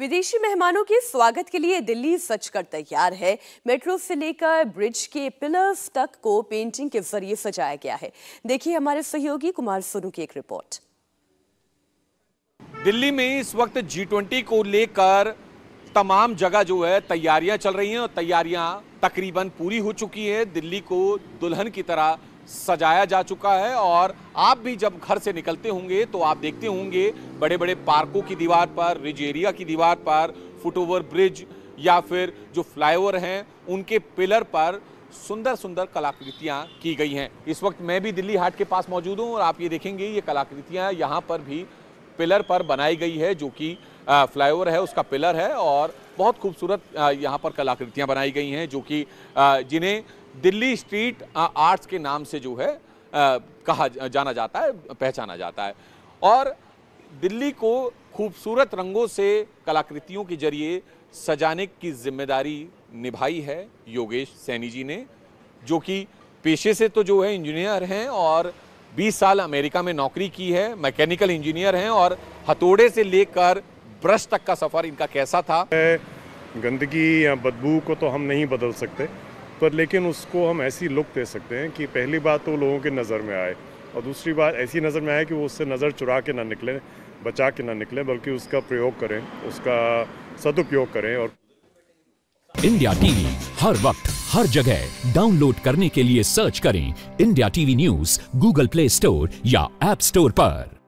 विदेशी मेहमानों के स्वागत के लिए दिल्ली सचकर तैयार है मेट्रो से लेकर ब्रिज के पिलर्स तक को पेंटिंग के जरिए सजाया गया है देखिए हमारे सहयोगी कुमार सोनू की एक रिपोर्ट दिल्ली में इस वक्त जी को लेकर तमाम जगह जो है तैयारियां चल रही हैं और तैयारियां तकरीबन पूरी हो चुकी है दिल्ली को दुल्हन की तरह सजाया जा चुका है और आप भी जब घर से निकलते होंगे तो आप देखते होंगे बड़े बड़े पार्कों की दीवार पर रिज एरिया की दीवार पर फुटओवर ब्रिज या फिर जो फ्लाईओवर हैं उनके पिलर पर सुंदर सुंदर कलाकृतियाँ की गई हैं इस वक्त मैं भी दिल्ली हाट के पास मौजूद हूँ और आप ये देखेंगे ये कलाकृतियाँ यहाँ पर भी पिलर पर बनाई गई है जो कि फ्लाईओवर है उसका पिलर है और बहुत खूबसूरत यहाँ पर कलाकृतियाँ बनाई गई हैं जो कि जिन्हें दिल्ली स्ट्रीट आर्ट्स के नाम से जो है कहा जाना जाता है पहचाना जाता है और दिल्ली को खूबसूरत रंगों से कलाकृतियों के जरिए सजाने की जिम्मेदारी निभाई है योगेश सैनी जी ने जो कि पेशे से तो जो है इंजीनियर हैं और 20 साल अमेरिका में नौकरी की है मैकेनिकल इंजीनियर हैं और हथौड़े से लेकर ब्रश तक का सफ़र इनका कैसा था गंदगी या बदबू को तो हम नहीं बदल सकते पर लेकिन उसको हम ऐसी लुक दे सकते हैं कि पहली बात तो लोगों के नज़र में आए और दूसरी बात ऐसी नज़र में आए कि वो उससे नज़र चुरा के ना निकलें बचा के ना निकलें बल्कि उसका प्रयोग करें उसका सदुपयोग करें और इंडिया टीवी हर वक्त हर जगह डाउनलोड करने के लिए सर्च करें India TV news Google Play Store या एप स्टोर पर